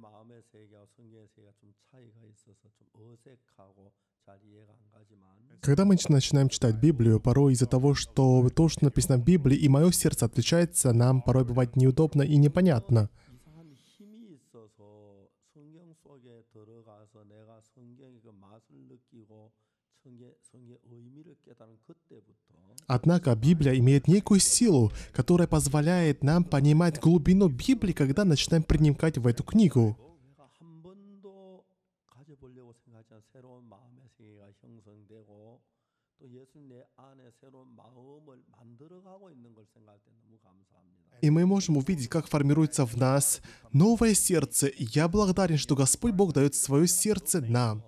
마음의 세계와 성경의 세계가 좀 차이가 있어서 좀 어색하고 잘 이해가 안 가지만 Когда мы начинаем читать Библию, порой из-за того, что то, что написано в Библии, и мое сердце отличается, нам порой бывает неудобно и непонятно. Однако Библия имеет некую силу, которая позволяет нам понимать глубину Библии, когда начинаем проникать в эту книгу. И мы можем увидеть, как формируется в нас новое сердце. я благодарен, что Господь Бог дает свое сердце нам.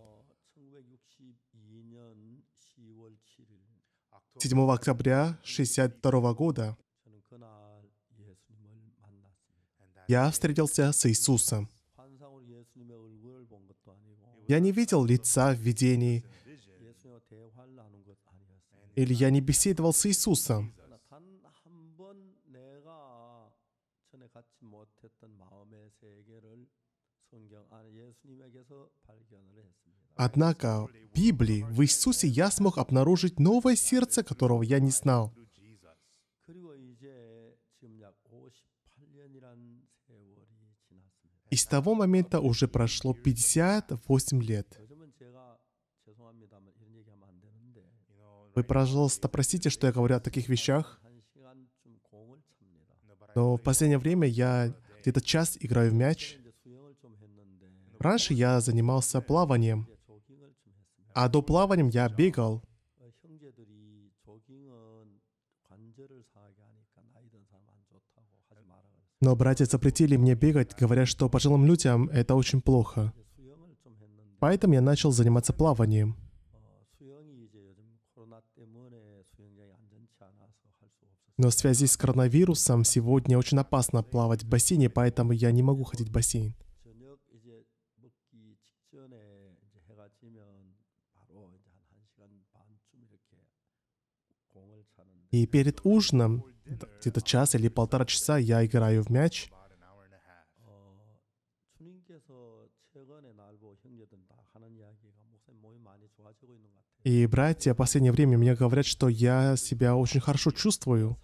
7 октября 1962 года я встретился с Иисусом. Я не видел лица в видении, или я не беседовал с Иисусом. Однако Библии, в Иисусе я смог обнаружить новое сердце, которого я не знал. И с того момента уже прошло 58 лет. Вы, пожалуйста, простите, что я говорю о таких вещах, но в последнее время я где-то час играю в мяч. Раньше я занимался плаванием. А до плаванием я бегал. Но братья запретили мне бегать, говоря, что пожилым людям это очень плохо. Поэтому я начал заниматься плаванием. Но в связи с коронавирусом сегодня очень опасно плавать в бассейне, поэтому я не могу ходить в бассейн. И перед ужином, где-то час или полтора часа, я играю в мяч. И братья в последнее время мне говорят, что я себя очень хорошо чувствую.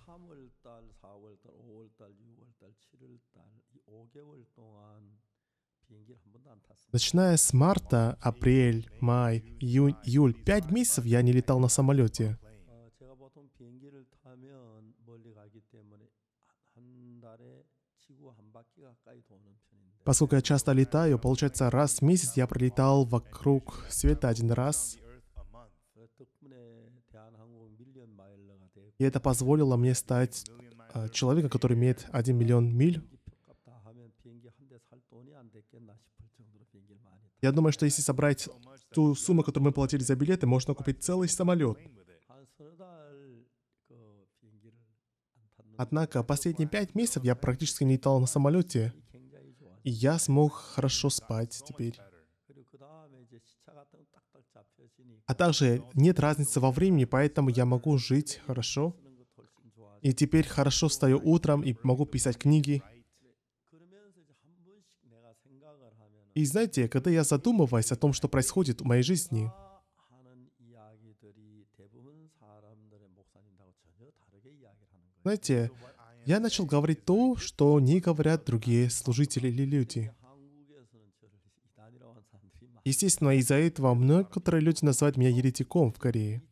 Начиная с марта, апрель, май, июнь, июль, пять месяцев я не летал на самолете. Поскольку я часто летаю, получается, раз в месяц я пролетал вокруг света один раз. И это позволило мне стать э, человеком, который имеет 1 миллион миль. Я думаю, что если собрать ту сумму, которую мы платили за билеты, можно купить целый самолет. Однако последние пять месяцев я практически не летал на самолете. И я смог хорошо спать теперь. А также нет разницы во времени, поэтому я могу жить хорошо. И теперь хорошо встаю утром и могу писать книги. И знаете, когда я задумываюсь о том, что происходит в моей жизни, знаете, я начал говорить то, что не говорят другие служители или люди. Естественно, из-за этого некоторые люди называют меня еретиком в Корее.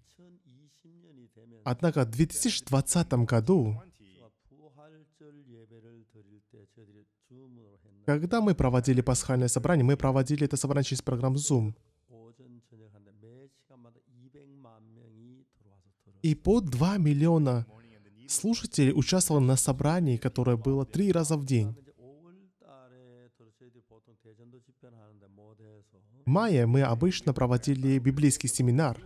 Однако в 2020 году, когда мы проводили пасхальное собрание, мы проводили это собрание через программу Zoom. И по 2 миллиона Слушатель участвовал на собрании, которое было три раза в день. В мае мы обычно проводили библейский семинар.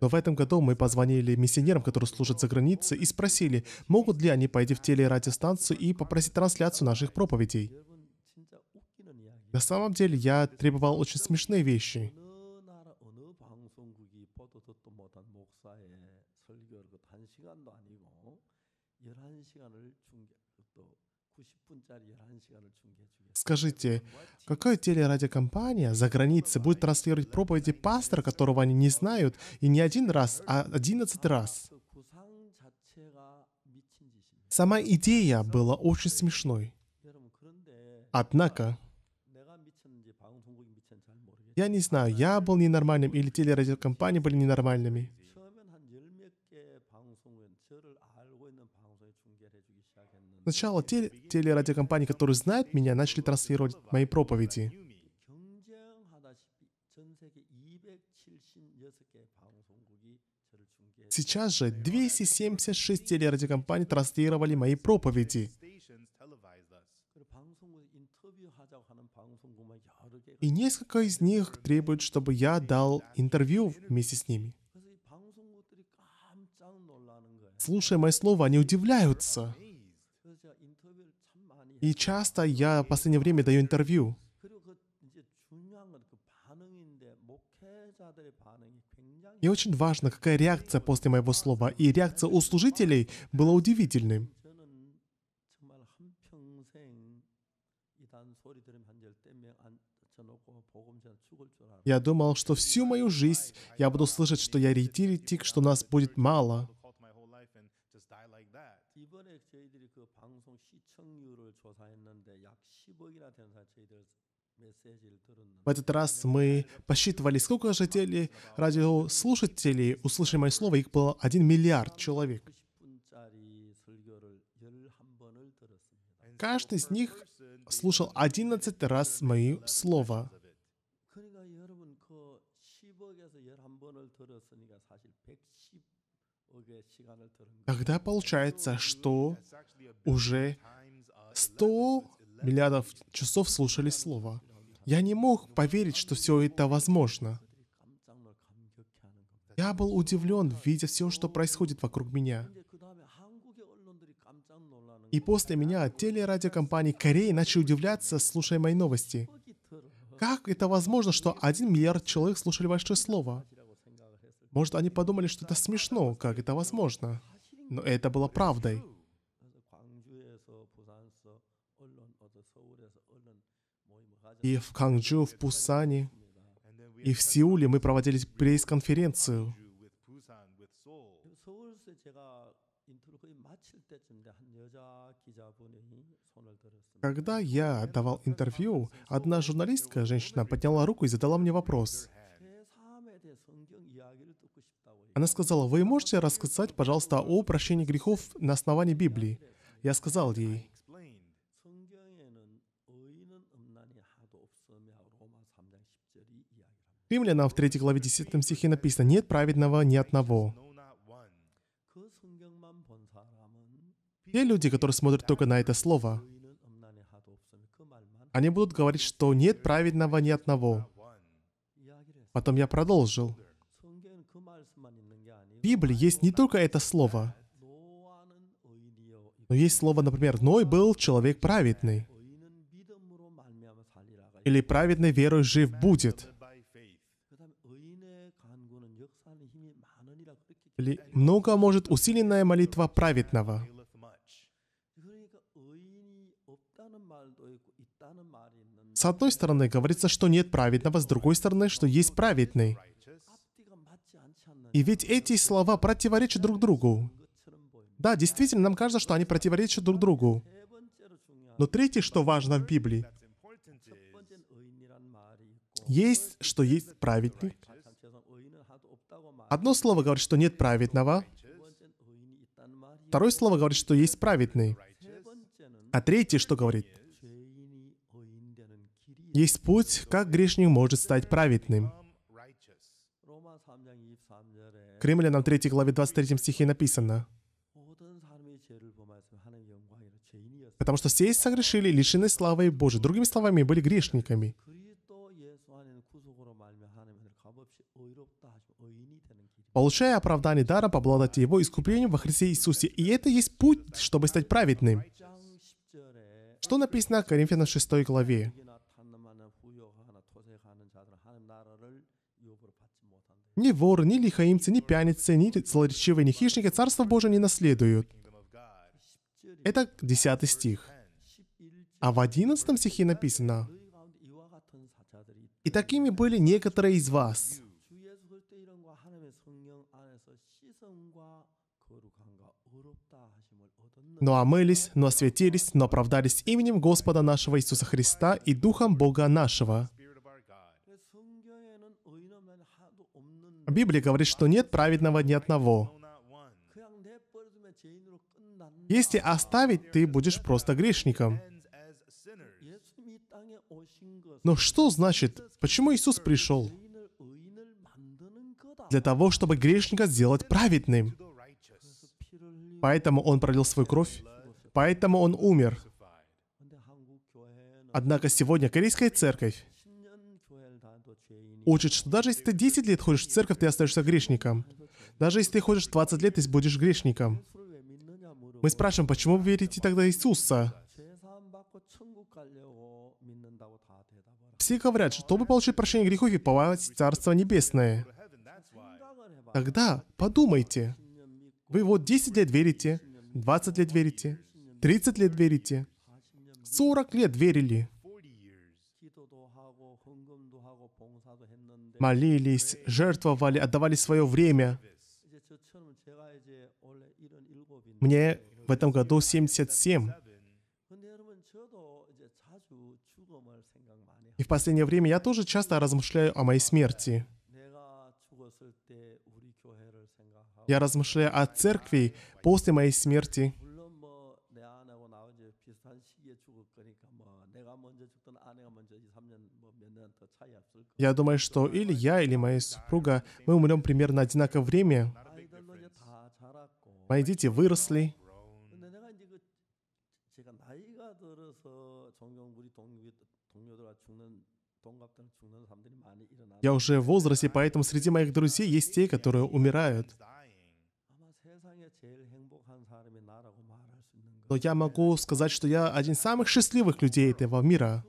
Но в этом году мы позвонили миссионерам, которые служат за границей, и спросили, могут ли они пойти в телерадиостанцию и попросить трансляцию наших проповедей. На самом деле я требовал очень смешные вещи. Скажите, какая телерадиокомпания за границей будет транслировать проповеди пастора, которого они не знают, и не один раз, а одиннадцать раз? Сама идея была очень смешной. Однако, я не знаю, я был ненормальным или телерадиокомпании были ненормальными. Сначала те телерадиокомпании, которые знают меня, начали транслировать мои проповеди. Сейчас же 276 телерадиокомпаний транслировали мои проповеди. И несколько из них требуют, чтобы я дал интервью вместе с ними. Слушая мои слова, они удивляются. И часто я в последнее время даю интервью. И очень важно, какая реакция после моего слова. И реакция у служителей была удивительной. Я думал, что всю мою жизнь я буду слышать, что я ретиритик, что нас будет мало. В этот раз мы посчитывали, сколько же теле радиослушателей услышали мое слово, их было 1 миллиард человек. Каждый из них слушал 11 раз мои слова. Когда получается, что уже 100 миллиардов часов слушали Слово. Я не мог поверить, что все это возможно. Я был удивлен, видя все, что происходит вокруг меня. И после меня телерадиокомпании Кореи начали удивляться, слушая мои новости. Как это возможно, что один миллиард человек слушали ваше слово? Может, они подумали, что это смешно, как это возможно. Но это было правдой. И в Канджу, в Пусане, и в Сеуле мы проводили пресс-конференцию. Когда я давал интервью, одна журналистка, женщина, подняла руку и задала мне вопрос. Она сказала, вы можете рассказать, пожалуйста, о прощении грехов на основании Библии? Я сказал ей, Римлянам в 3 главе 10 стихе написано «Нет праведного ни одного». Те люди, которые смотрят только на это слово, они будут говорить, что нет праведного ни одного. Потом я продолжил. В Библии есть не только это слово, но есть слово, например, «Ной был человек праведный». Или «праведный верой жив будет». Или «много может усиленная молитва праведного». С одной стороны говорится, что нет праведного, с другой стороны, что есть праведный. И ведь эти слова противоречат друг другу. Да, действительно, нам кажется, что они противоречат друг другу. Но третье, что важно в Библии, есть, что есть праведник. Одно слово говорит, что нет праведного. Второе слово говорит, что есть праведный. А третье, что говорит? Есть путь, как грешник может стать праведным. Кремлянам 3 главе 23 стихе написано. Потому что все согрешили, лишены славы Божией. Другими словами, были грешниками. Получая оправдание дара, обладать его искуплению во Христе Иисусе. И это есть путь, чтобы стать праведным. Что написано в Коринфянам 6 главе? Ни воры, ни лихаимцы, ни пьяницы, ни злоречивые, ни хищники Царство Божие не наследуют. Это 10 стих. А в 11 стихе написано, «И такими были некоторые из вас». но омылись, но осветились, но оправдались именем Господа нашего Иисуса Христа и Духом Бога нашего. Библия говорит, что нет праведного ни одного. Если оставить, ты будешь просто грешником. Но что значит, почему Иисус пришел? Для того, чтобы грешника сделать праведным. Поэтому Он пролил свою кровь, поэтому Он умер. Однако сегодня Корейская Церковь учит, что даже если ты 10 лет ходишь в церковь, ты остаешься грешником. Даже если ты ходишь 20 лет, ты будешь грешником. Мы спрашиваем, почему вы верите тогда Иисуса? Все говорят, чтобы получить прощение грехов и попасть в Царство Небесное. Тогда подумайте. Вы вот 10 лет верите, 20 лет верите, 30 лет верите, 40 лет верили. молились, жертвовали, отдавали свое время. Мне в этом году 77. И в последнее время я тоже часто размышляю о моей смерти. Я размышляю о церкви после моей смерти. Я думаю, что или я, или моя супруга, мы умрем примерно одинаковое время. Мои дети выросли. Я уже в возрасте, поэтому среди моих друзей есть те, которые умирают. Но я могу сказать, что я один из самых счастливых людей этого мира.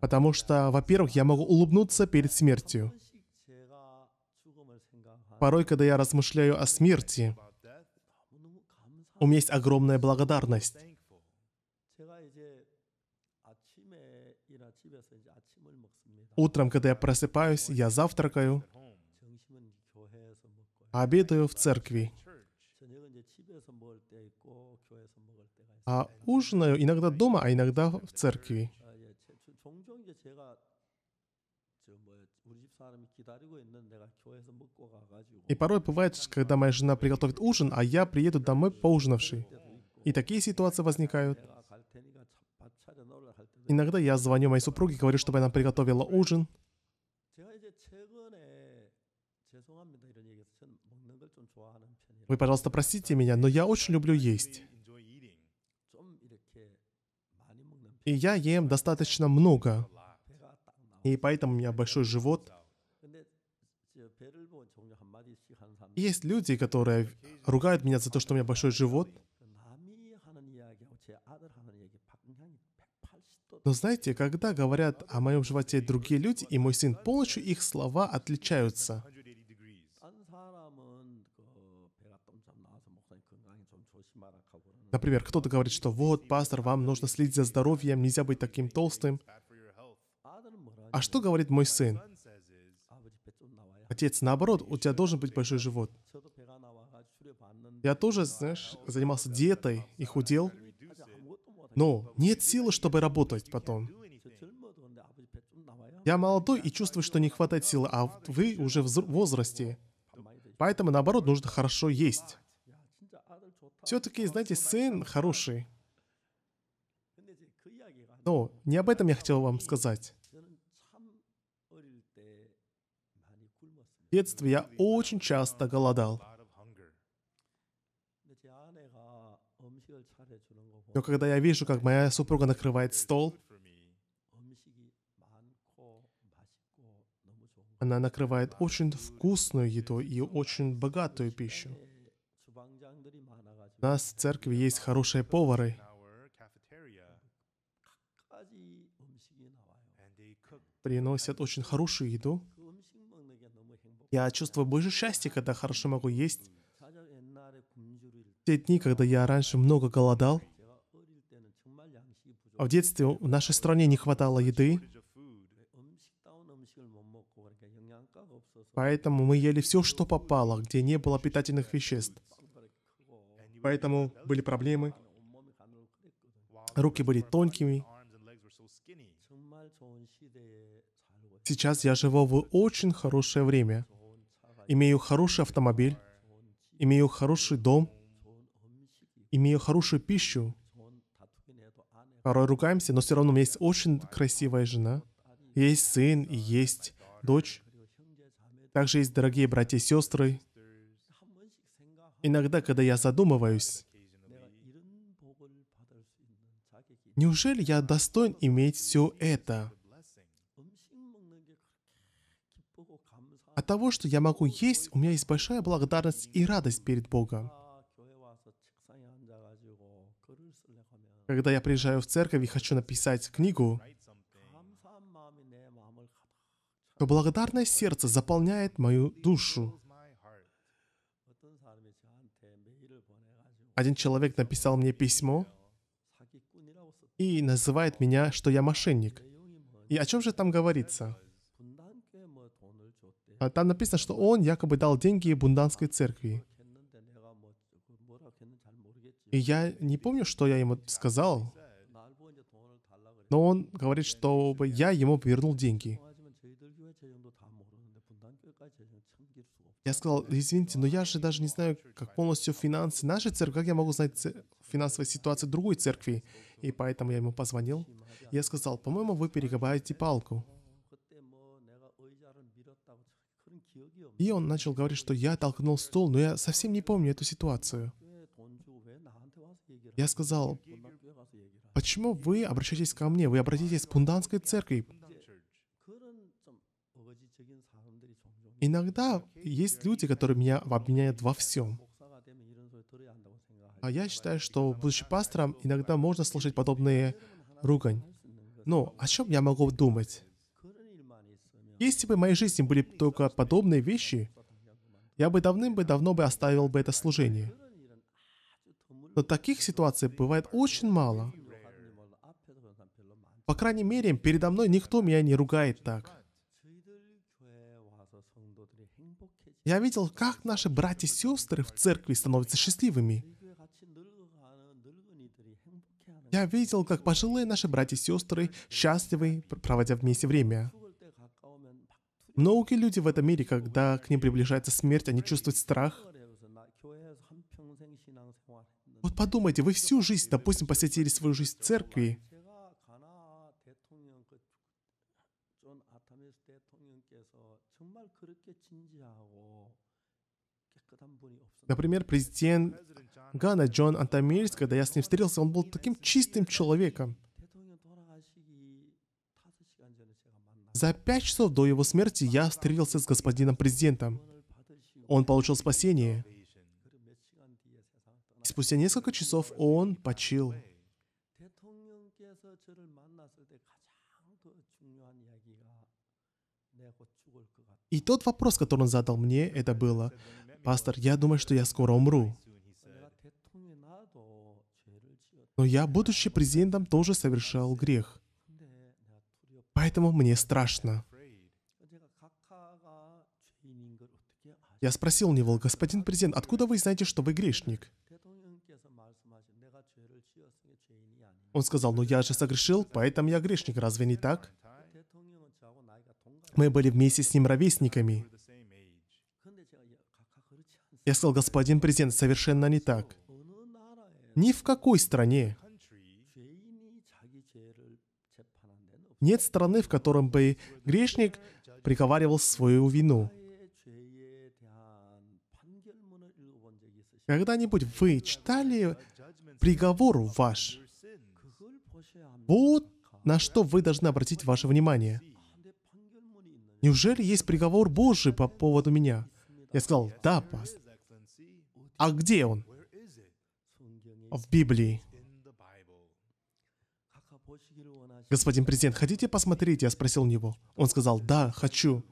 Потому что, во-первых, я могу улыбнуться перед смертью. Порой, когда я размышляю о смерти, у меня есть огромная благодарность. Утром, когда я просыпаюсь, я завтракаю, обедаю в церкви. А ужинаю иногда дома, а иногда в церкви. И порой бывает, когда моя жена приготовит ужин, а я приеду домой поужинавший. И такие ситуации возникают. Иногда я звоню моей супруге, говорю, чтобы она приготовила ужин. Вы, пожалуйста, простите меня, но я очень люблю есть. И я ем достаточно много и поэтому у меня большой живот. Есть люди, которые ругают меня за то, что у меня большой живот. Но знаете, когда говорят о моем животе другие люди и мой сын, полностью их слова отличаются. Например, кто-то говорит, что вот, пастор, вам нужно следить за здоровьем, нельзя быть таким толстым. А что говорит мой сын? Отец, наоборот, у тебя должен быть большой живот. Я тоже, знаешь, занимался диетой и худел, но нет силы, чтобы работать потом. Я молодой и чувствую, что не хватает силы, а вы уже в возрасте. Поэтому, наоборот, нужно хорошо есть. Все-таки, знаете, сын хороший. Но не об этом я хотел вам сказать. детстве я очень часто голодал. Но когда я вижу, как моя супруга накрывает стол, она накрывает очень вкусную еду и очень богатую пищу. У нас в церкви есть хорошие повары. Приносят очень хорошую еду. Я чувствую больше счастья, когда хорошо могу есть. Те дни, когда я раньше много голодал, а в детстве в нашей стране не хватало еды, Поэтому мы ели все, что попало, где не было питательных веществ. Поэтому были проблемы. Руки были тонкими. Сейчас я живу в очень хорошее время имею хороший автомобиль, имею хороший дом, имею хорошую пищу. Порой ругаемся, но все равно у меня есть очень красивая жена, есть сын и есть дочь. Также есть дорогие братья и сестры. Иногда, когда я задумываюсь, неужели я достоин иметь все это? От того, что я могу есть, у меня есть большая благодарность и радость перед Богом. Когда я приезжаю в церковь и хочу написать книгу, то благодарное сердце заполняет мою душу. Один человек написал мне письмо и называет меня, что я мошенник. И о чем же там говорится? А там написано, что он якобы дал деньги бунданской церкви. И я не помню, что я ему сказал, но он говорит, что я ему вернул деньги. Я сказал, извините, но я же даже не знаю, как полностью финансы нашей церкви, как я могу знать финансовую ситуацию другой церкви? И поэтому я ему позвонил. Я сказал, по-моему, вы перегибаете палку. И он начал говорить, что я толкнул стол, но я совсем не помню эту ситуацию. Я сказал, почему вы обращаетесь ко мне? Вы обратитесь к пунданской церкви. Иногда есть люди, которые меня обвиняют во всем. А я считаю, что, будучи пастором, иногда можно слышать подобные ругань. Но о чем я могу думать? Если бы в моей жизни были только подобные вещи, я бы давным-давно бы оставил бы это служение. Но таких ситуаций бывает очень мало. По крайней мере, передо мной никто меня не ругает так. Я видел, как наши братья и сестры в церкви становятся счастливыми. Я видел, как пожилые наши братья и сестры счастливы, проводя вместе время. Многие люди в этом мире, когда к ним приближается смерть, они чувствуют страх. Вот подумайте, вы всю жизнь, допустим, посвятили свою жизнь церкви. Например, президент Гана Джон Антамирис, когда я с ним встретился, он был таким чистым человеком. За пять часов до его смерти я встретился с господином президентом. Он получил спасение. И спустя несколько часов он почил. И тот вопрос, который он задал мне, это было, «Пастор, я думаю, что я скоро умру». Но я, будучи президентом, тоже совершал грех. Поэтому мне страшно. Я спросил у него, господин президент, откуда вы знаете, что вы грешник? Он сказал, ну я же согрешил, поэтому я грешник, разве не так? Мы были вместе с ним ровесниками. Я сказал, господин президент, совершенно не так. Ни в какой стране Нет страны, в котором бы грешник приговаривал свою вину. Когда-нибудь вы читали приговор ваш? Вот на что вы должны обратить ваше внимание. Неужели есть приговор Божий по поводу меня? Я сказал, да, пастор. А где он? В Библии. «Господин президент, хотите посмотреть?» Я спросил у него. Он сказал, «Да, хочу».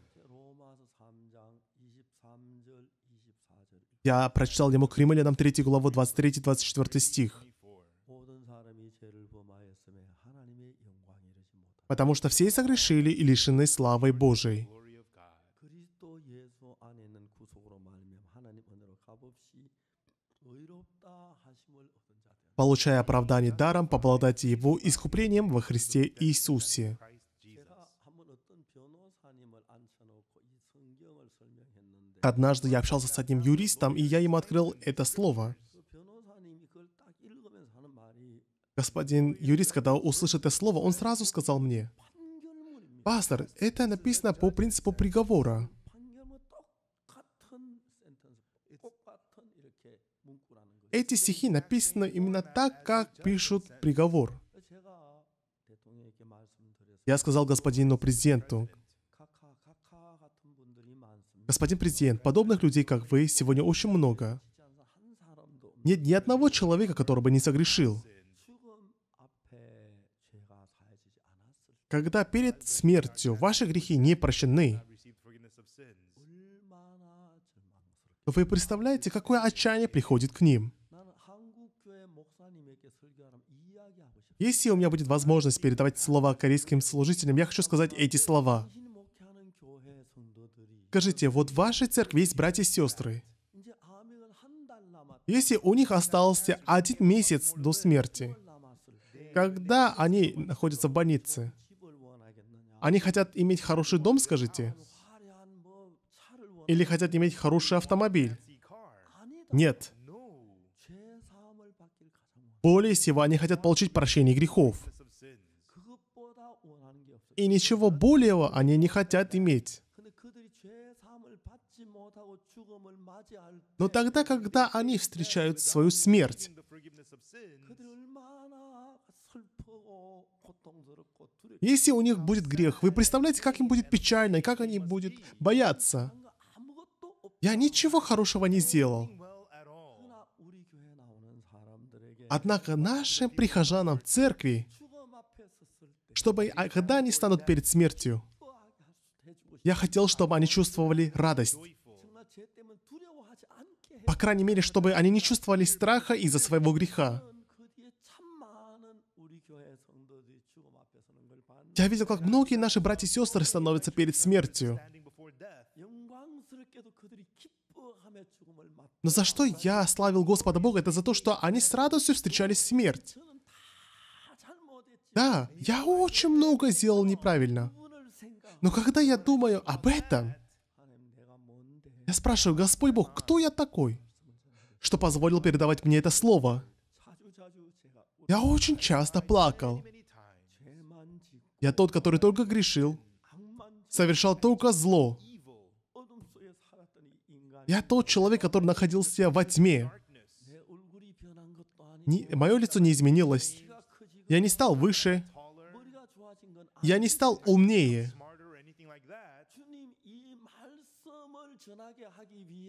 Я прочитал ему к Римлянам 3 главу 23-24 стих. «Потому что все согрешили и лишены славы Божией». получая оправдание даром, поблагодати Его искуплением во Христе Иисусе. Однажды я общался с одним юристом, и я ему открыл это слово. Господин юрист, когда услышал это слово, он сразу сказал мне, «Пастор, это написано по принципу приговора». Эти стихи написаны именно так, как пишут приговор. Я сказал господину президенту, Господин президент, подобных людей, как вы, сегодня очень много. Нет ни одного человека, который бы не согрешил. Когда перед смертью ваши грехи не прощены, вы представляете, какое отчаяние приходит к ним – Если у меня будет возможность передавать слова корейским служителям, я хочу сказать эти слова. Скажите, вот в вашей церкви есть братья и сестры. Если у них остался один месяц до смерти, когда они находятся в больнице, они хотят иметь хороший дом, скажите? Или хотят иметь хороший автомобиль? Нет. Более всего, они хотят получить прощение грехов. И ничего более они не хотят иметь. Но тогда, когда они встречают свою смерть, если у них будет грех, вы представляете, как им будет печально и как они будут бояться? Я ничего хорошего не сделал. Однако нашим прихожанам церкви, чтобы а, когда они станут перед смертью, я хотел, чтобы они чувствовали радость. По крайней мере, чтобы они не чувствовали страха из-за своего греха. Я видел, как многие наши братья и сестры становятся перед смертью. Но за что я славил Господа Бога, это за то, что они с радостью встречали смерть. Да, я очень много сделал неправильно. Но когда я думаю об этом, я спрашиваю, Господь Бог, кто я такой, что позволил передавать мне это слово? Я очень часто плакал. Я тот, который только грешил, совершал только зло, я тот человек, который находился во тьме. Не, мое лицо не изменилось. Я не стал выше. Я не стал умнее.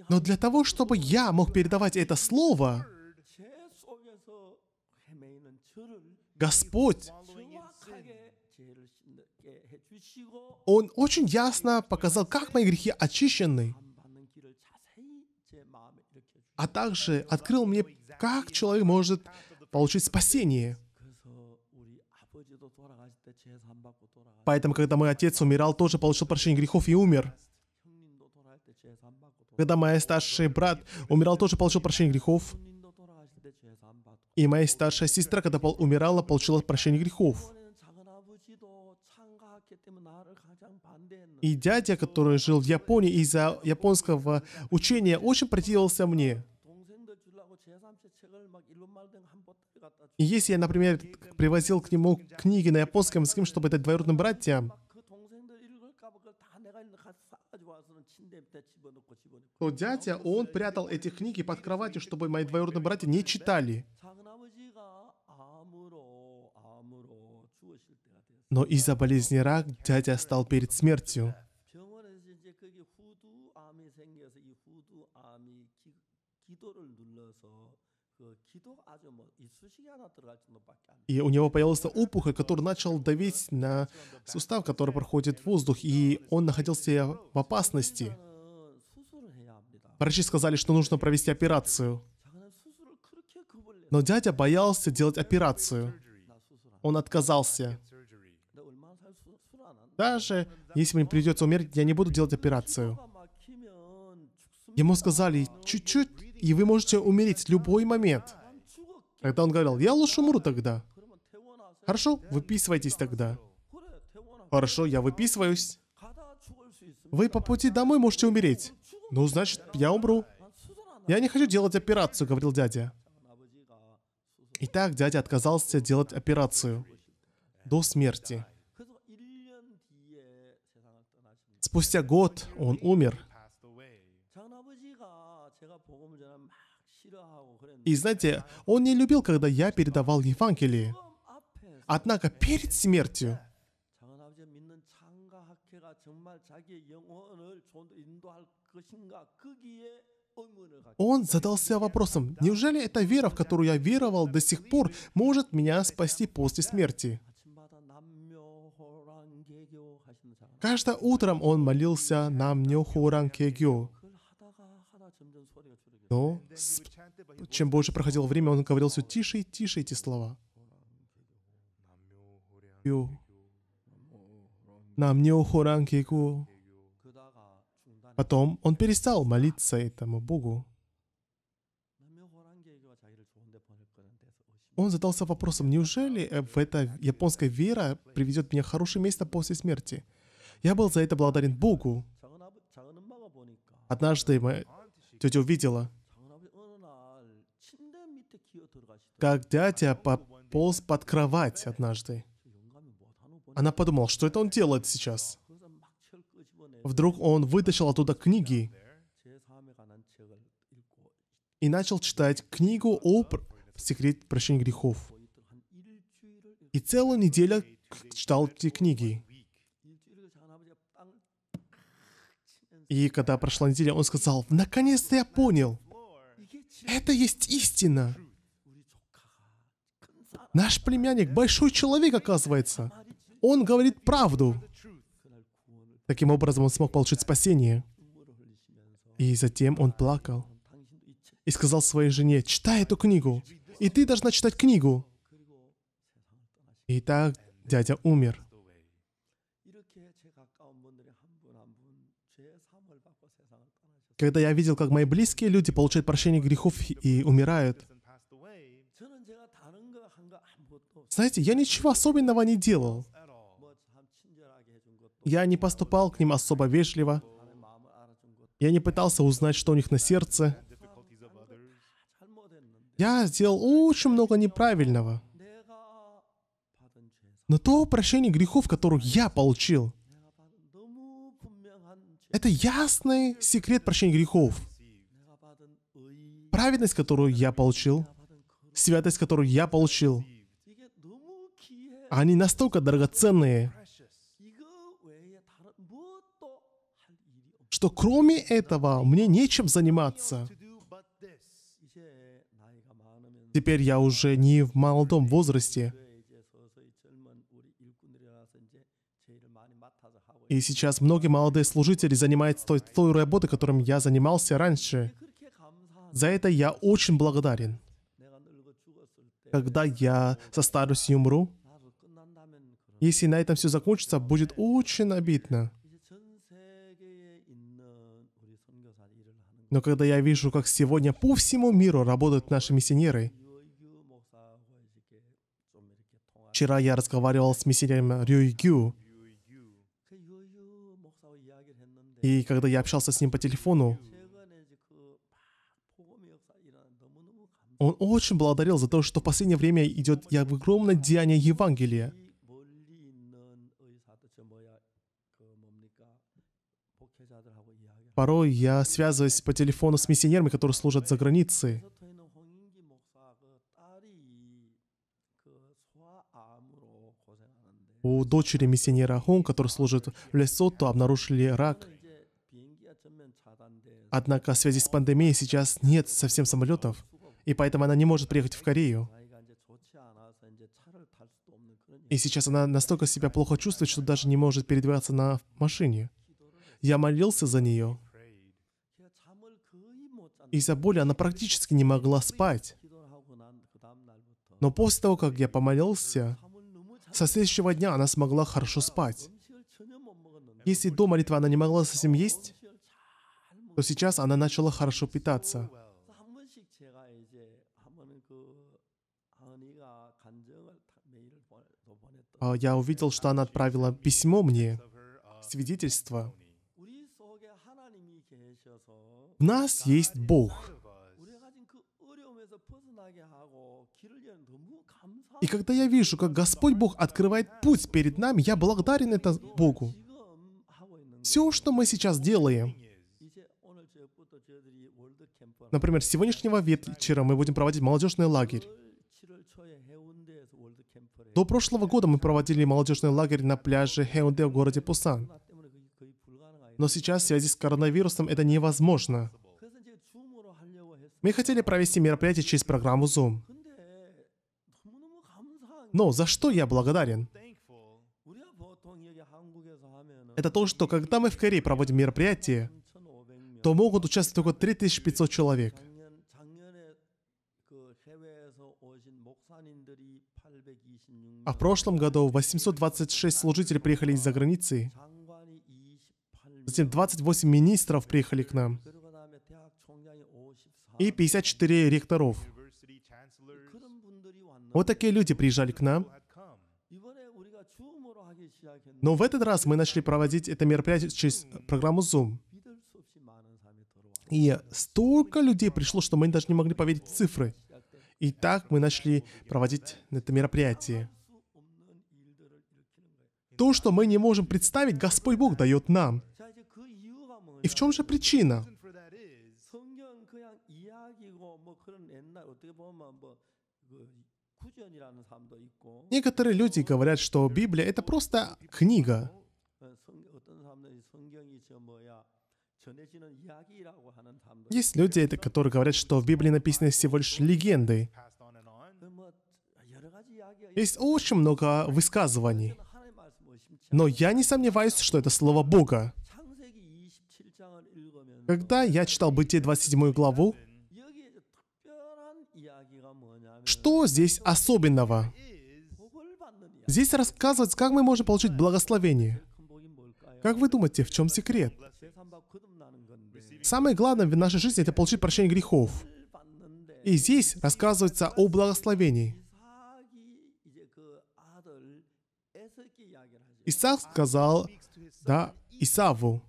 Но для того, чтобы я мог передавать это слово, Господь, Он очень ясно показал, как мои грехи очищены а также открыл мне, как человек может получить спасение. Поэтому, когда мой отец умирал, тоже получил прощение грехов и умер. Когда мой старший брат умирал, тоже получил прощение грехов. И моя старшая сестра, когда умирала, получила прощение грехов. И дядя, который жил в Японии из-за японского учения, очень противился мне. И если я, например, привозил к нему книги на японском языке, чтобы это двоюродным братьям, то дядя, он прятал эти книги под кроватью, чтобы мои двоюродные братья не читали. Но из-за болезни рак дядя стал перед смертью. И у него появился опухоль, который начал давить на сустав, который проходит воздух, и он находился в опасности. Врачи сказали, что нужно провести операцию. Но дядя боялся делать операцию. Он отказался. Даже если мне придется умереть, я не буду делать операцию. Ему сказали, чуть-чуть, и вы можете умереть в любой момент. Тогда он говорил, я лучше умру тогда. Хорошо, выписывайтесь тогда. Хорошо, я выписываюсь. Вы по пути домой можете умереть. Ну, значит, я умру. Я не хочу делать операцию, говорил дядя. Итак, дядя отказался делать операцию. До смерти. Спустя год он умер. И знаете, он не любил, когда я передавал Евангелие. Однако перед смертью он задался вопросом, неужели эта вера, в которую я веровал до сих пор, может меня спасти после смерти? Каждое утром он молился нам Нёхуран Кегю. Но чем больше проходило время, он говорил все тише и тише эти слова. Нам Нёхуран Кегю. Потом он перестал молиться этому Богу. Он задался вопросом, неужели э, в эта японская вера приведет меня в хорошее место после смерти? Я был за это благодарен Богу. Однажды моя тетя увидела, как дядя пополз под кровать однажды. Она подумала, что это он делает сейчас. Вдруг он вытащил оттуда книги и начал читать книгу о секрете прощения грехов. И целую неделю читал эти книги. И когда прошла неделя, он сказал, наконец-то я понял. Это есть истина. Наш племянник большой человек, оказывается. Он говорит правду. Таким образом, он смог получить спасение. И затем он плакал. И сказал своей жене, читай эту книгу. И ты должна читать книгу. И так дядя умер. Когда я видел, как мои близкие люди получают прощение грехов и умирают, знаете, я ничего особенного не делал. Я не поступал к ним особо вежливо. Я не пытался узнать, что у них на сердце. Я сделал очень много неправильного. Но то прощение грехов, которое я получил, это ясный секрет прощения грехов. Праведность, которую я получил, святость, которую я получил, они настолько драгоценные, что кроме этого мне нечем заниматься. Теперь я уже не в молодом возрасте, И сейчас многие молодые служители занимаются той, той работой, которым я занимался раньше. За это я очень благодарен. Когда я состарюсь и умру, если на этом все закончится, будет очень обидно. Но когда я вижу, как сегодня по всему миру работают наши миссионеры, вчера я разговаривал с миссионером Рюйгю, И когда я общался с ним по телефону, он очень благодарил за то, что в последнее время идет огромное деяние Евангелия. Порой я связываюсь по телефону с миссионерами, которые служат за границей. У дочери миссионера Хон, который служит в Лесото, обнаружили рак. Однако в связи с пандемией сейчас нет совсем самолетов, и поэтому она не может приехать в Корею. И сейчас она настолько себя плохо чувствует, что даже не может передвигаться на машине. Я молился за нее. Из-за боли она практически не могла спать. Но после того, как я помолился, со следующего дня она смогла хорошо спать. Если до молитвы она не могла совсем есть, то сейчас она начала хорошо питаться. А, я увидел, что она отправила письмо мне, свидетельство. В нас есть Бог. И когда я вижу, как Господь Бог открывает путь перед нами, я благодарен это Богу. Все, что мы сейчас делаем, Например, с сегодняшнего вечера мы будем проводить молодежный лагерь. До прошлого года мы проводили молодежный лагерь на пляже Хеунде в городе Пусан. Но сейчас в связи с коронавирусом это невозможно. Мы хотели провести мероприятие через программу Zoom. Но за что я благодарен? Это то, что когда мы в Корее проводим мероприятие, то могут участвовать только 3500 человек. А в прошлом году 826 служителей приехали из-за границы. Затем 28 министров приехали к нам. И 54 ректоров. Вот такие люди приезжали к нам. Но в этот раз мы начали проводить это мероприятие через программу Zoom. И столько людей пришло, что мы даже не могли поверить в цифры. И так мы начали проводить это мероприятие. То, что мы не можем представить, Господь Бог дает нам. И в чем же причина? Некоторые люди говорят, что Библия это просто книга. Есть люди, которые говорят, что в Библии написаны всего лишь легенды. Есть очень много высказываний. Но я не сомневаюсь, что это слово Бога. Когда я читал Бытие 27 главу, что здесь особенного? Здесь рассказывается, как мы можем получить благословение. Как вы думаете, в чем секрет? Самое главное в нашей жизни – это получить прощение грехов. И здесь рассказывается о благословении. Исаак сказал, да, Исаву.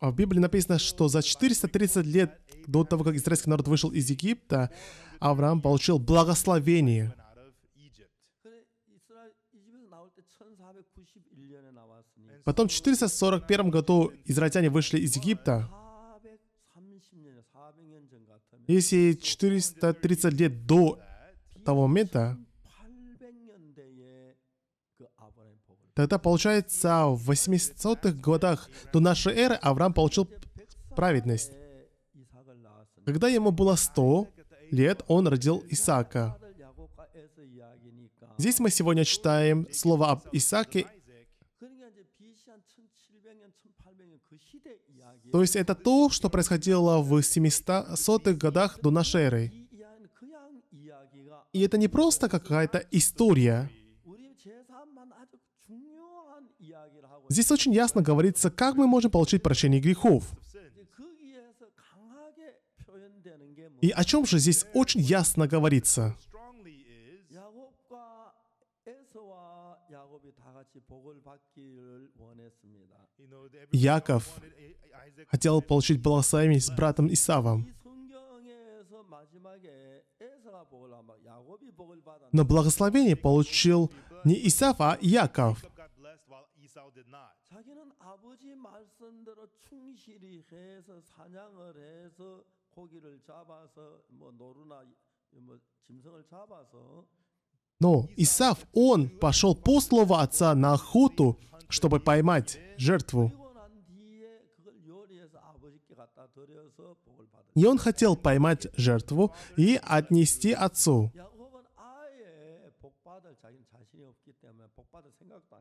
А в Библии написано, что за 430 лет до того, как израильский народ вышел из Египта, Авраам получил благословение. Потом в 441 году израильтяне вышли из Египта. Если 430 лет до того момента, Тогда, получается, в 800-х годах до нашей эры Авраам получил праведность. Когда ему было 100 лет, он родил Исаака. Здесь мы сегодня читаем слово об Исааке. То есть это то, что происходило в 700-х годах до нашей эры. И это не просто какая-то история. Здесь очень ясно говорится, как мы можем получить прощение грехов. И о чем же здесь очень ясно говорится? Яков хотел получить благословение с братом Исавом. Но благословение получил не Исав, а Яков. Esau did not. 자기는 아버지 말씀대로 충실히 해서 사냥을 해서 고기를 잡아서 뭐 노루나 뭐 짐승을 잡아서 Но Исав, он пошел по слову отца на охоту, чтобы поймать жертву. И он хотел поймать жертву и отнести отцу.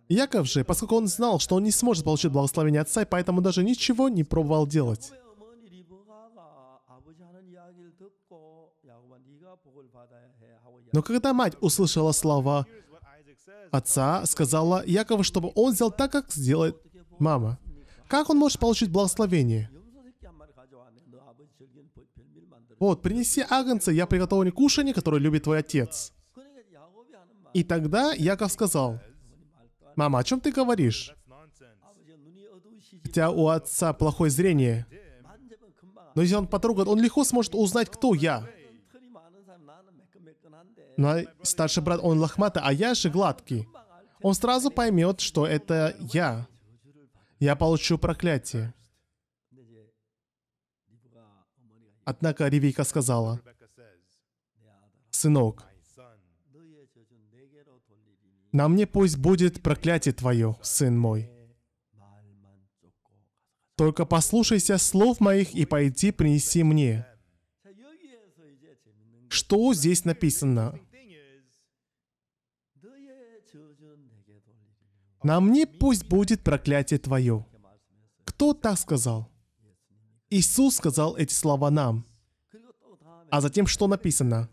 Яков же, поскольку он знал, что он не сможет получить благословение отца, и поэтому даже ничего не пробовал делать. Но когда мать услышала слова отца, сказала Якову, чтобы он сделал так, как сделает мама. Как он может получить благословение? Вот, принеси агнца, я приготовлю кушание, которое любит твой отец. И тогда Яков сказал, «Мама, о чем ты говоришь? У у отца плохое зрение. Но если он потрогает, он легко сможет узнать, кто я. Но старший брат, он лохматый, а я же гладкий. Он сразу поймет, что это я. Я получу проклятие. Однако Ривейка сказала, «Сынок, на мне пусть будет проклятие Твое, сын мой. Только послушайся слов моих и пойди принеси мне. Что здесь написано? На мне пусть будет проклятие Твое. Кто так сказал? Иисус сказал эти слова нам. А затем что написано?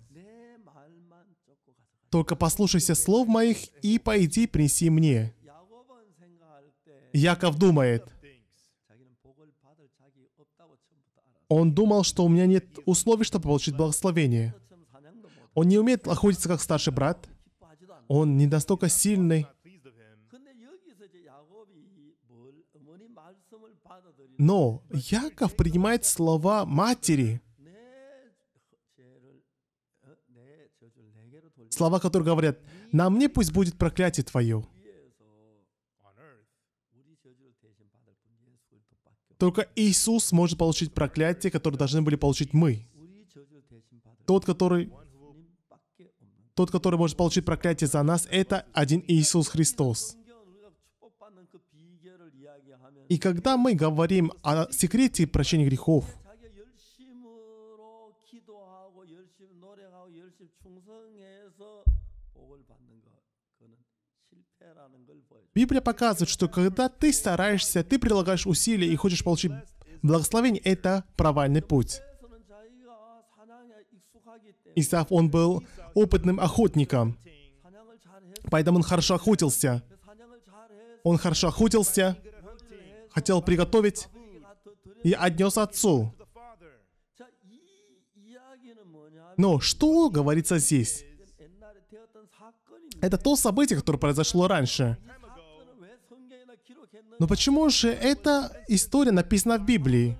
Только послушайся слов моих и пойди принеси мне. Яков думает, он думал, что у меня нет условий, чтобы получить благословение. Он не умеет охотиться как старший брат. Он не настолько сильный. Но Яков принимает слова матери – Слова, которые говорят, «На мне пусть будет проклятие Твое». Только Иисус может получить проклятие, которое должны были получить мы. Тот, который тот, который может получить проклятие за нас, это один Иисус Христос. И когда мы говорим о секрете прощения грехов, Библия показывает, что когда ты стараешься, ты прилагаешь усилия и хочешь получить благословение, это провальный путь. Исаф, он был опытным охотником, поэтому он хорошо охотился. Он хорошо охотился, хотел приготовить и отнес отцу. Но что говорится здесь? Это то событие, которое произошло раньше. Но почему же эта история написана в Библии?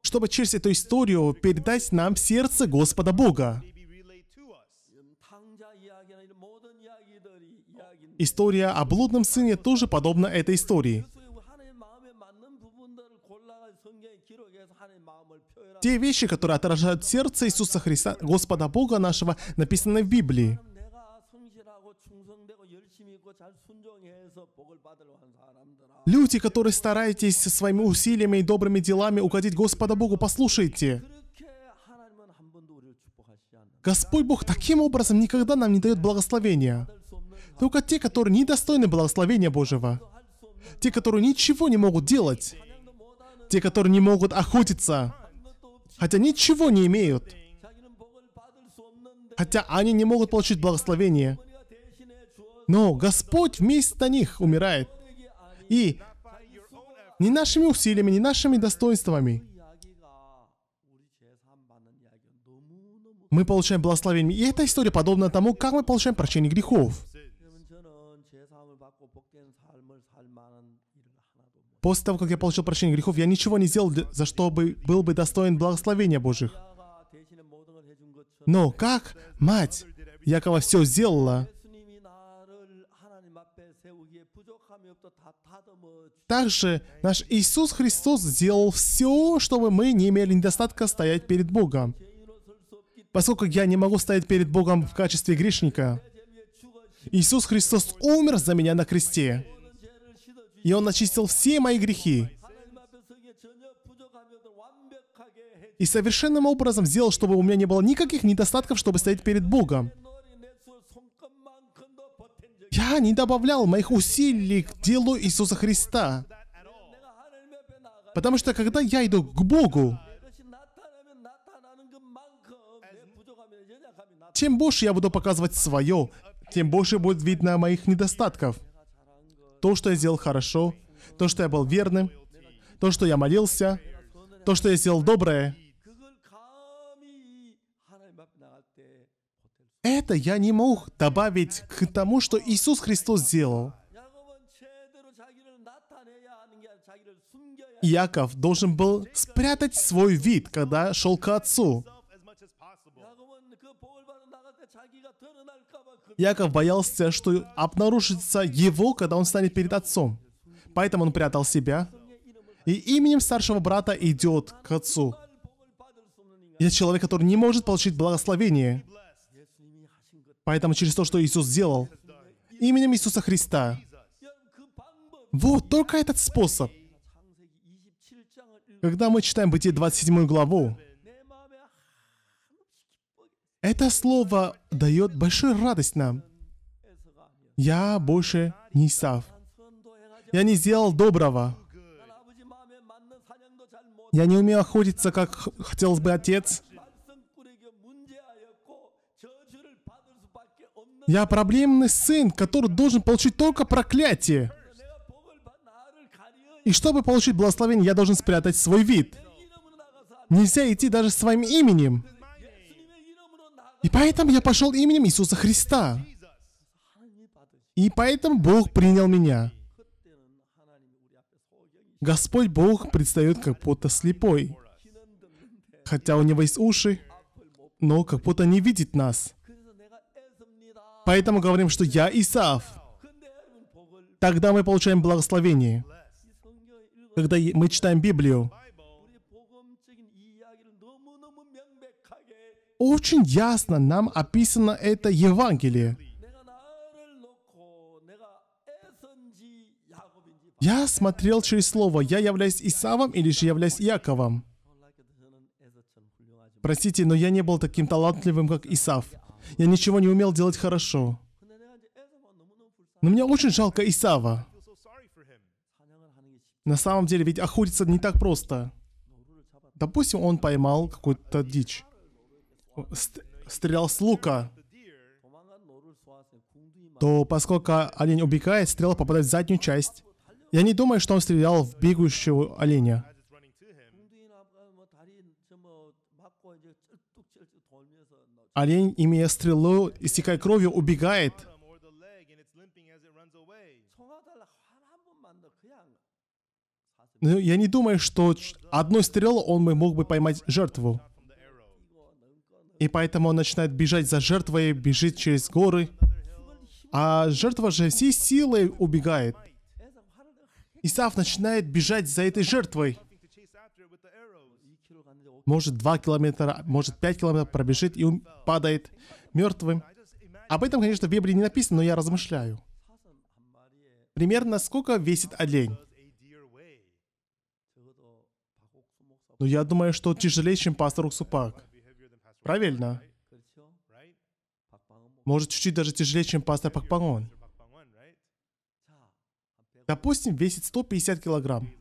Чтобы через эту историю передать нам сердце Господа Бога. История о блудном сыне тоже подобна этой истории. Те вещи, которые отражают сердце Иисуса Христа, Господа Бога нашего, написаны в Библии. Люди, которые стараетесь своими усилиями и добрыми делами угодить Господа Богу, послушайте. Господь Бог таким образом никогда нам не дает благословения. Только те, которые недостойны благословения Божьего. Те, которые ничего не могут делать. Те, которые не могут охотиться. Хотя ничего не имеют. Хотя они не могут получить благословение. Но Господь вместо них умирает. И не нашими усилиями, не нашими достоинствами. Мы получаем благословение. И эта история подобна тому, как мы получаем прощение грехов. После того, как я получил прощение грехов, я ничего не сделал, за что бы был бы достоин благословения Божьих. Но как мать Якова все сделала, Также наш Иисус Христос сделал все, чтобы мы не имели недостатка стоять перед Богом. Поскольку я не могу стоять перед Богом в качестве грешника, Иисус Христос умер за меня на кресте. И Он очистил все мои грехи. И совершенным образом сделал, чтобы у меня не было никаких недостатков, чтобы стоять перед Богом. Я не добавлял моих усилий к делу Иисуса Христа. Потому что когда я иду к Богу, чем больше я буду показывать свое, тем больше будет видно моих недостатков. То, что я сделал хорошо, то, что я был верным, то, что я молился, то, что я сделал доброе – Это я не мог добавить к тому, что Иисус Христос сделал. Яков должен был спрятать свой вид, когда шел к отцу. Яков боялся, что обнаружится его, когда он станет перед отцом. Поэтому он прятал себя. И именем старшего брата идет к отцу. Я человек, который не может получить благословение. Поэтому через то, что Иисус сделал, именем Иисуса Христа, вот только этот способ. Когда мы читаем Бытие 27 главу, это слово дает большую радость нам. Я больше не Исав. Я не сделал доброго. Я не умею охотиться, как хотелось бы отец. Я проблемный сын, который должен получить только проклятие. И чтобы получить благословение, я должен спрятать свой вид. Нельзя идти даже своим именем. И поэтому я пошел именем Иисуса Христа. И поэтому Бог принял меня. Господь Бог предстает как будто слепой. Хотя у него есть уши, но как будто не видит нас. Поэтому говорим, что я Исаф. Тогда мы получаем благословение. Когда мы читаем Библию, очень ясно нам описано это Евангелие. Я смотрел через слово, я являюсь Исавом или же являюсь Яковом. Простите, но я не был таким талантливым, как Исав. Я ничего не умел делать хорошо. Но мне очень жалко Исава. На самом деле, ведь охотиться не так просто. Допустим, он поймал какую-то дичь. стрелял с лука. То поскольку олень убегает, стрела попадает в заднюю часть. Я не думаю, что он стрелял в бегущего оленя. Олень, имея стрелу, истекая кровью, убегает. Но я не думаю, что одной стрелой он мог бы поймать жертву. И поэтому он начинает бежать за жертвой, бежит через горы. А жертва же всей силой убегает. Исаф начинает бежать за этой жертвой может 2 километра, может 5 километров пробежит и падает мертвым. Об этом, конечно, в Библии не написано, но я размышляю. Примерно сколько весит олень? Но ну, я думаю, что тяжелее, чем пастор Уксупак. Правильно? Может, чуть-чуть даже тяжелее, чем пастор Пакпангон. Допустим, весит 150 килограмм.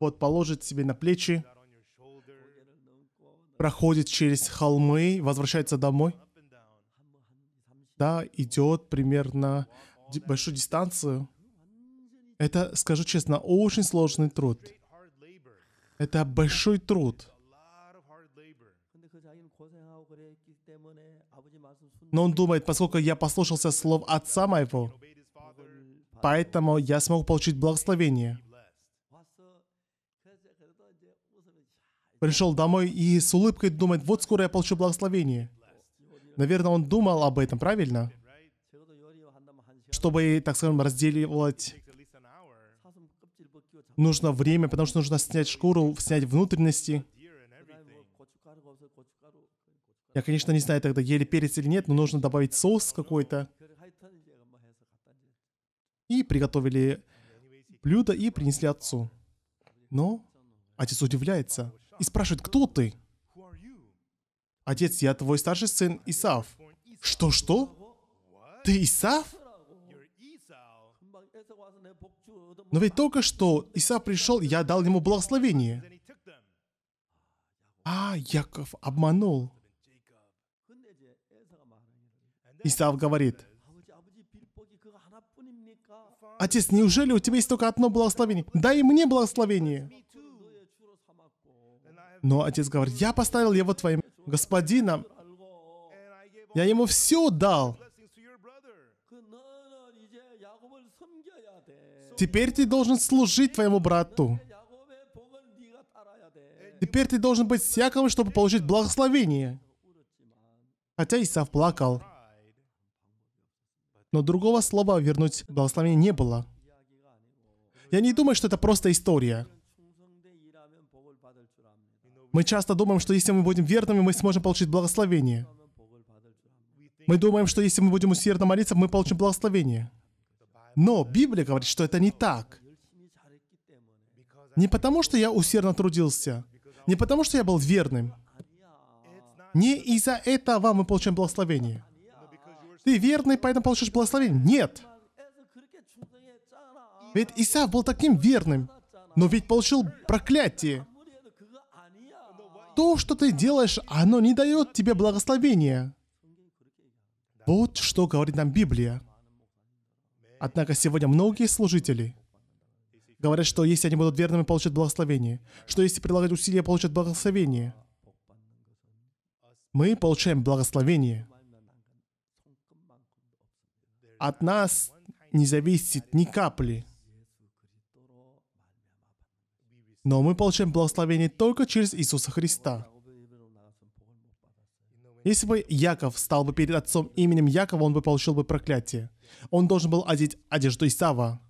Вот, положит себе на плечи проходит через холмы, возвращается домой. Да, идет примерно большую дистанцию. Это, скажу честно, очень сложный труд. Это большой труд. Но он думает, поскольку я послушался слов отца моего, поэтому я смог получить благословение. пришел домой и с улыбкой думает, вот скоро я получу благословение. Наверное, он думал об этом, правильно? Чтобы, так скажем, разделивать нужно время, потому что нужно снять шкуру, снять внутренности. Я, конечно, не знаю тогда, ели перец или нет, но нужно добавить соус какой-то. И приготовили блюдо и принесли отцу. Но отец удивляется и спрашивает, кто ты? Отец, я твой старший сын Исав. Что-что? Ты Исав? Но ведь только что Иса пришел, я дал ему благословение. А, Яков обманул. Исав говорит, Отец, неужели у тебя есть только одно благословение? Дай и мне благословение. Но отец говорит, я поставил его твоим господином. Я ему все дал. Теперь ты должен служить твоему брату. Теперь ты должен быть с чтобы получить благословение. Хотя Исав плакал. Но другого слова вернуть благословение не было. Я не думаю, что это просто история. Мы часто думаем, что если мы будем верными, мы сможем получить благословение. Мы думаем, что если мы будем усердно молиться, мы получим благословение. Но Библия говорит, что это не так. Не потому, что я усердно трудился, не потому, что я был верным. Не из-за этого мы получаем благословение. Ты верный, поэтому получишь благословение. Нет. Ведь Исаак был таким верным, но ведь получил проклятие то, что ты делаешь, оно не дает тебе благословения. Вот что говорит нам Библия. Однако сегодня многие служители говорят, что если они будут верными, получат благословение. Что если прилагать усилия, получат благословение. Мы получаем благословение. От нас не зависит ни капли. Но мы получаем благословение только через Иисуса Христа. Если бы Яков стал бы перед отцом именем Якова, он бы получил бы проклятие. Он должен был одеть одежду Исава.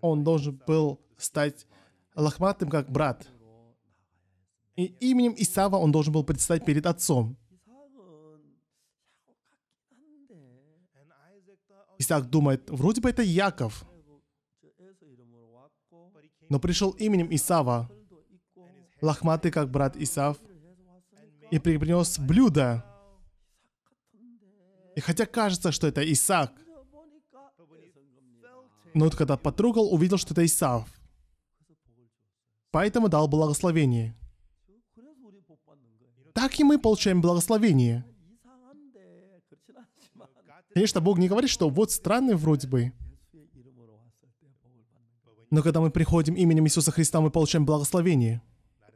Он должен был стать лохматым, как брат. И именем Исава он должен был предстать перед отцом. Исаак думает, вроде бы это Яков но пришел именем Исава, лохматый, как брат Исав, и принес блюдо. И хотя кажется, что это Исаак, но вот когда потрогал, увидел, что это Исав. Поэтому дал благословение. Так и мы получаем благословение. Конечно, Бог не говорит, что вот странный вроде бы. Но когда мы приходим именем Иисуса Христа, мы получаем благословение.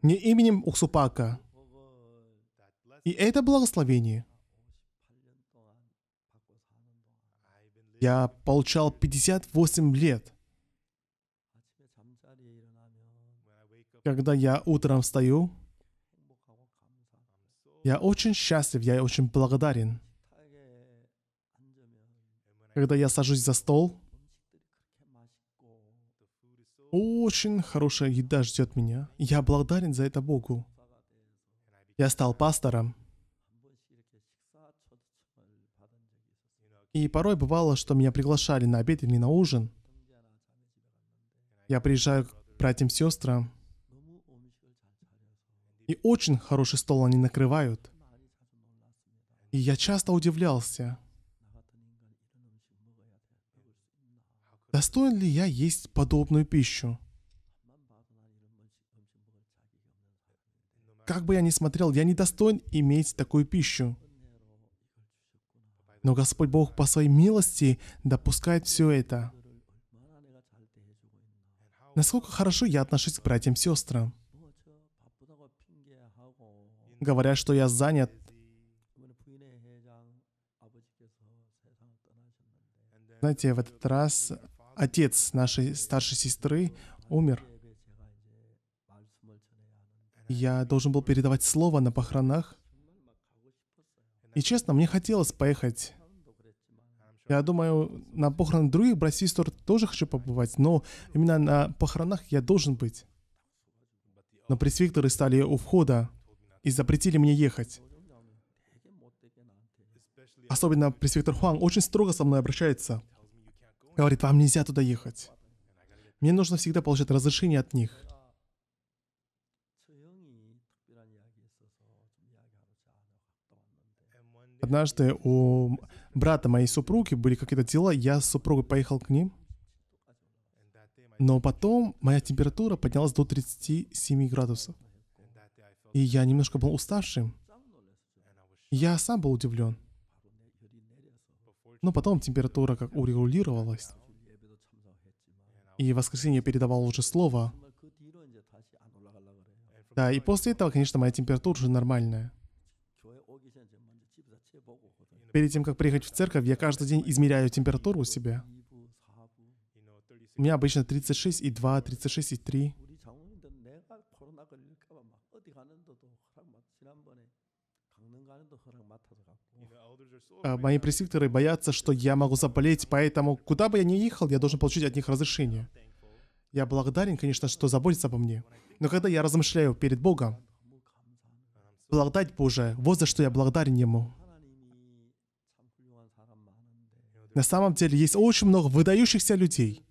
Не именем Уксупака. И это благословение. Я получал 58 лет. Когда я утром встаю, я очень счастлив, я очень благодарен. Когда я сажусь за стол, очень хорошая еда ждет меня. Я благодарен за это Богу. Я стал пастором. И порой бывало, что меня приглашали на обед или на ужин. Я приезжаю к братьям и сестрам. И очень хороший стол они накрывают. И я часто удивлялся. Достоин ли я есть подобную пищу? Как бы я ни смотрел, я не достоин иметь такую пищу. Но Господь Бог по своей милости допускает все это. Насколько хорошо я отношусь к братьям и сестрам. Говоря, что я занят, знаете, в этот раз отец нашей старшей сестры умер. Я должен был передавать слово на похоронах. И честно, мне хотелось поехать. Я думаю, на похоронах других братьев сестер тоже хочу побывать, но именно на похоронах я должен быть. Но пресвикторы стали у входа и запретили мне ехать. Особенно пресвитер Хуан очень строго со мной обращается. Говорит, вам нельзя туда ехать. Мне нужно всегда получать разрешение от них. Однажды у брата моей супруги были какие-то дела, я с супругой поехал к ним. Но потом моя температура поднялась до 37 градусов. И я немножко был уставшим. Я сам был удивлен. Но потом температура как урегулировалась. И в воскресенье передавал уже слово. Да, и после этого, конечно, моя температура уже нормальная. Перед тем, как приехать в церковь, я каждый день измеряю температуру у себя. У меня обычно 36,2, 36,3. Э, мои пресвитеры боятся, что я могу заболеть, поэтому куда бы я ни ехал, я должен получить от них разрешение. Я благодарен, конечно, что заботится обо мне. Но когда я размышляю перед Богом, благодать Божия, вот за что я благодарен Ему. На самом деле есть очень много выдающихся людей.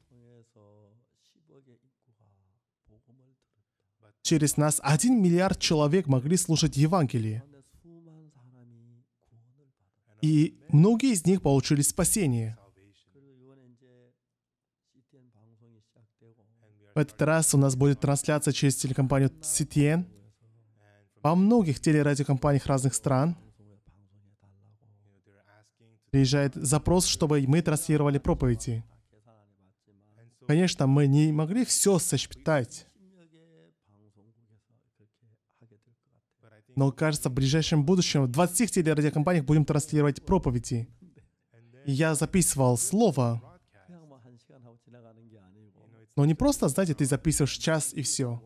Через нас один миллиард человек могли слушать Евангелие – и многие из них получили спасение. В этот раз у нас будет трансляция через телекомпанию CTN во многих телерадиокомпаниях разных стран. Приезжает запрос, чтобы мы транслировали проповеди. Конечно, мы не могли все сосчитать. Но кажется, в ближайшем будущем в 20 телерадиокомпаниях будем транслировать проповеди. И я записывал слово. Но не просто, знаете, ты записываешь час и все.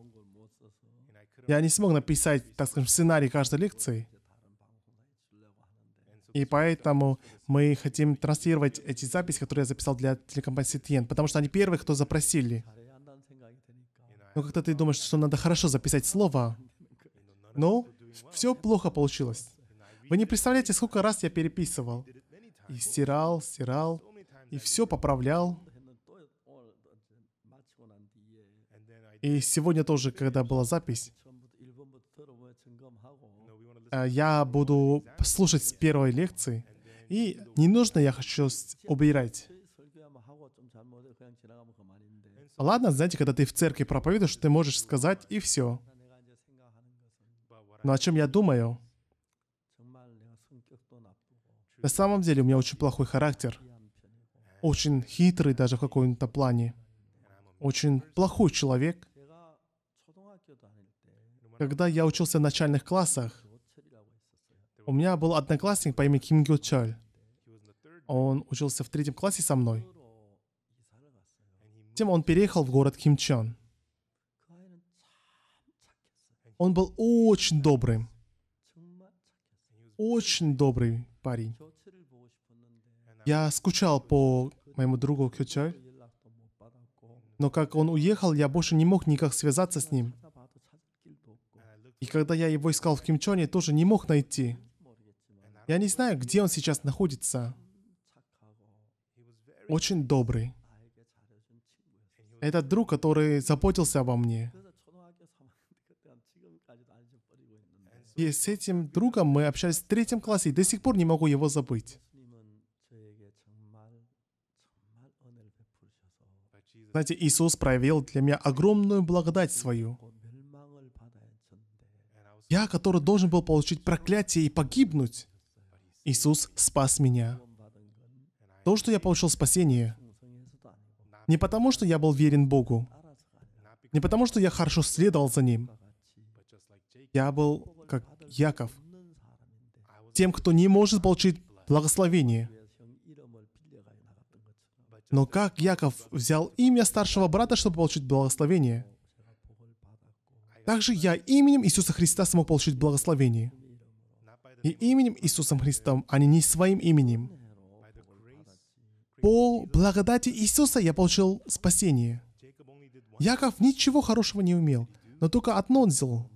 Я не смог написать, так скажем, сценарий каждой лекции. И поэтому мы хотим транслировать эти записи, которые я записал для телекомпании CTN, потому что они первые, кто запросили. Но когда ты думаешь, что надо хорошо записать слово, ну, все плохо получилось. Вы не представляете, сколько раз я переписывал. И стирал, стирал, и все поправлял. И сегодня тоже, когда была запись, э, я буду слушать с первой лекции, и не нужно я хочу убирать. Ладно, знаете, когда ты в церкви проповедуешь, ты можешь сказать и все. Но о чем я думаю? На самом деле у меня очень плохой характер. Очень хитрый даже в каком-то плане. Очень плохой человек. Когда я учился в начальных классах, у меня был одноклассник по имени Ким Гю Чоль. Он учился в третьем классе со мной. Затем он переехал в город Кимчон. Он был очень добрым. Очень добрый парень. Я скучал по моему другу Кёчо, но как он уехал, я больше не мог никак связаться с ним. И когда я его искал в Кимчоне, тоже не мог найти. Я не знаю, где он сейчас находится. Очень добрый. Этот друг, который заботился обо мне. И с этим другом мы общались в третьем классе, и до сих пор не могу его забыть. Знаете, Иисус проявил для меня огромную благодать свою. Я, который должен был получить проклятие и погибнуть, Иисус спас меня. То, что я получил спасение, не потому, что я был верен Богу, не потому, что я хорошо следовал за Ним. Я был Яков, тем, кто не может получить благословение. Но как Яков взял имя старшего брата, чтобы получить благословение? Также я именем Иисуса Христа смог получить благословение. И именем Иисусом Христом, а не своим именем. По благодати Иисуса я получил спасение. Яков ничего хорошего не умел, но только одно он сделал.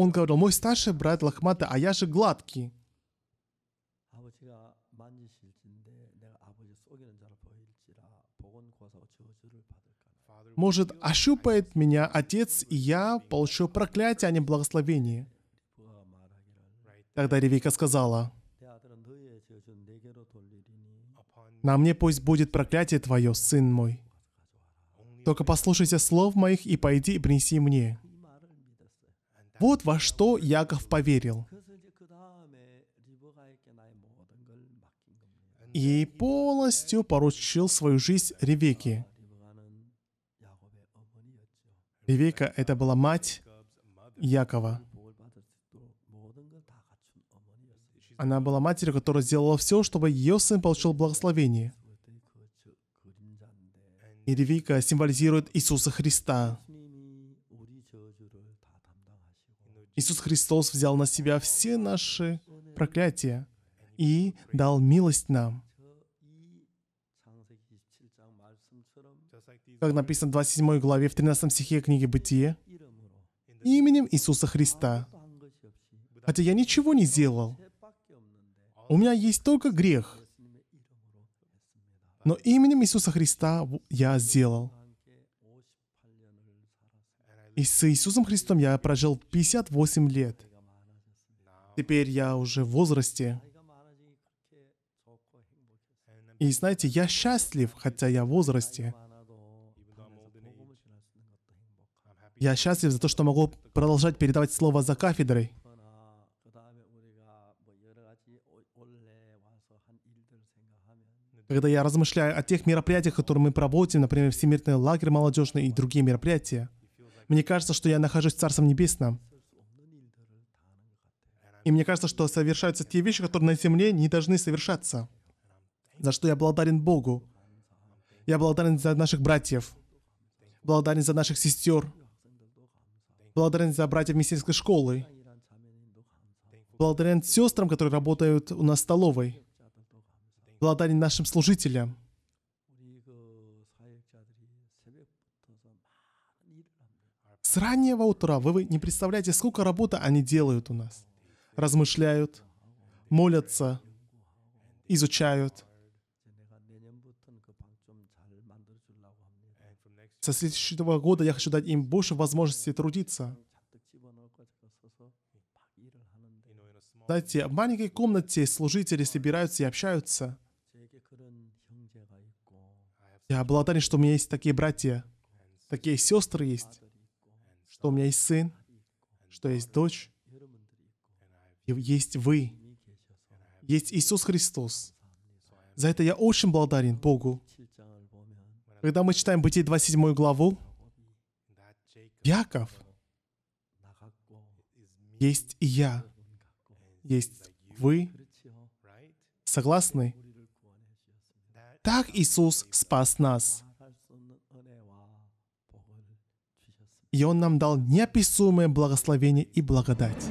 Он говорил, мой старший брат лохматый, а я же гладкий. Может, ощупает меня отец, и я получу проклятие, а не благословение. Тогда Ревика сказала, «На мне пусть будет проклятие твое, сын мой. Только послушайся слов моих и пойди и принеси мне». Вот во что Яков поверил. И полностью поручил свою жизнь Ревеке. Ревека — это была мать Якова. Она была матерью, которая сделала все, чтобы ее сын получил благословение. И Ревика символизирует Иисуса Христа. Иисус Христос взял на себя все наши проклятия и дал милость нам. Как написано в 27 главе в 13 стихе книги Бытие, именем Иисуса Христа. Хотя я ничего не сделал. У меня есть только грех. Но именем Иисуса Христа я сделал. И с Иисусом Христом я прожил 58 лет. Теперь я уже в возрасте. И знаете, я счастлив, хотя я в возрасте. Я счастлив за то, что могу продолжать передавать слово за кафедрой. Когда я размышляю о тех мероприятиях, которые мы проводим, например, Всемирный лагерь молодежный и другие мероприятия, мне кажется, что я нахожусь в Царством Небесном. И мне кажется, что совершаются те вещи, которые на земле не должны совершаться. За что я благодарен Богу. Я благодарен за наших братьев. Благодарен за наших сестер. Благодарен за братьев миссийской школы. Благодарен сестрам, которые работают у нас в столовой. Благодарен нашим служителям. С раннего утра вы, вы не представляете, сколько работы они делают у нас. Размышляют, молятся, изучают. Со следующего года я хочу дать им больше возможностей трудиться. Знаете, в маленькой комнате служители собираются и общаются. Я благодарен, что у меня есть такие братья, такие сестры есть что у меня есть сын, что есть дочь, есть вы, есть Иисус Христос. За это я очень благодарен Богу. Когда мы читаем Бытие 27 главу, Яков, есть и я, есть вы, согласны? Так Иисус спас нас. и Он нам дал неописуемое благословение и благодать.